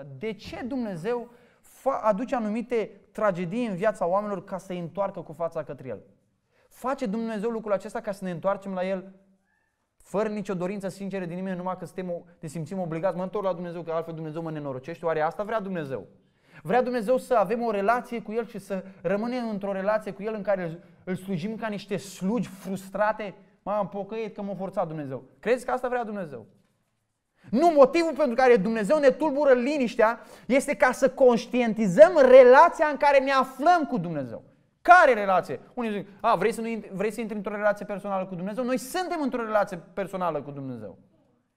aceasta. De ce Dumnezeu aduce anumite tragedii în viața oamenilor ca să-i întoarcă cu fața către El? Face Dumnezeu lucrul acesta ca să ne întoarcem la El fără nicio dorință sinceră din nimeni, numai că suntem, ne simțim obligați, mă întorc la Dumnezeu, că altfel Dumnezeu mă nenorocește. Oare asta vrea Dumnezeu? Vrea Dumnezeu să avem o relație cu El și să rămânem într-o relație cu El în care îl slujim ca niște slugi frustrate? M-am pocăit că m-a forțat Dumnezeu. Crezi că asta vrea Dumnezeu? Nu, motivul pentru care Dumnezeu ne tulbură liniștea este ca să conștientizăm relația în care ne aflăm cu Dumnezeu. Care relație? Unii zic, a, vrei să, nu, vrei să intri într-o relație personală cu Dumnezeu? Noi suntem într-o relație personală cu Dumnezeu.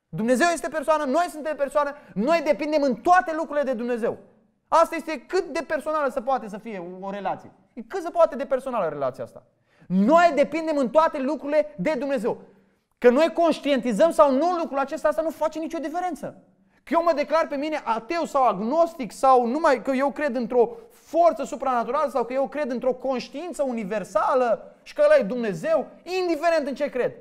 Dumnezeu este persoană, noi suntem persoană, noi depindem în toate lucrurile de Dumnezeu. Asta este cât de personală se poate să fie o relație. Cât se poate de personală relația asta. Noi depindem în toate lucrurile de Dumnezeu. Că noi conștientizăm sau nu lucrul acesta, asta nu face nicio diferență. Că eu mă declar pe mine ateu sau agnostic sau numai că eu cred într-o forță supranaturală sau că eu cred într-o conștiință universală și că ăla e Dumnezeu, indiferent în ce cred.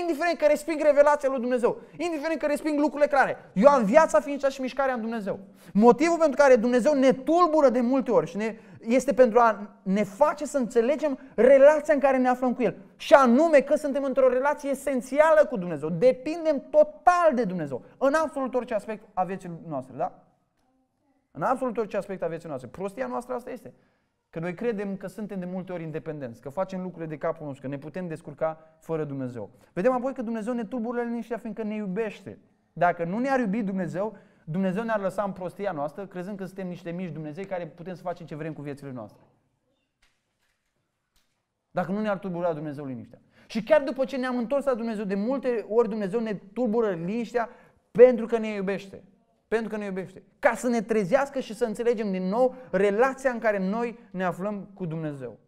Indiferent că resping revelația lui Dumnezeu, indiferent că resping lucrurile clare, eu am viața, ființa și mișcarea în Dumnezeu. Motivul pentru care Dumnezeu ne tulbură de multe ori și ne este pentru a ne face să înțelegem relația în care ne aflăm cu El. Și anume că suntem într-o relație esențială cu Dumnezeu. Depindem total de Dumnezeu. În absolut orice aspect a vieții noastre, da? În absolut orice aspect a vieții noastre. Prostia noastră asta este. Că noi credem că suntem de multe ori independenți, că facem lucrurile de capul nostru, că ne putem descurca fără Dumnezeu. Vedem apoi că Dumnezeu ne tulbură liniștea fiindcă ne iubește. Dacă nu ne-ar iubi Dumnezeu, Dumnezeu ne-ar lăsa în prostia noastră, crezând că suntem niște mici Dumnezei care putem să facem ce vrem cu viețile noastre. Dacă nu ne-ar tulbura Dumnezeu liniștea. Și chiar după ce ne-am întors la Dumnezeu, de multe ori Dumnezeu ne tulbură liniștea pentru că ne iubește. Pentru că ne iubește. Ca să ne trezească și să înțelegem din nou relația în care noi ne aflăm cu Dumnezeu.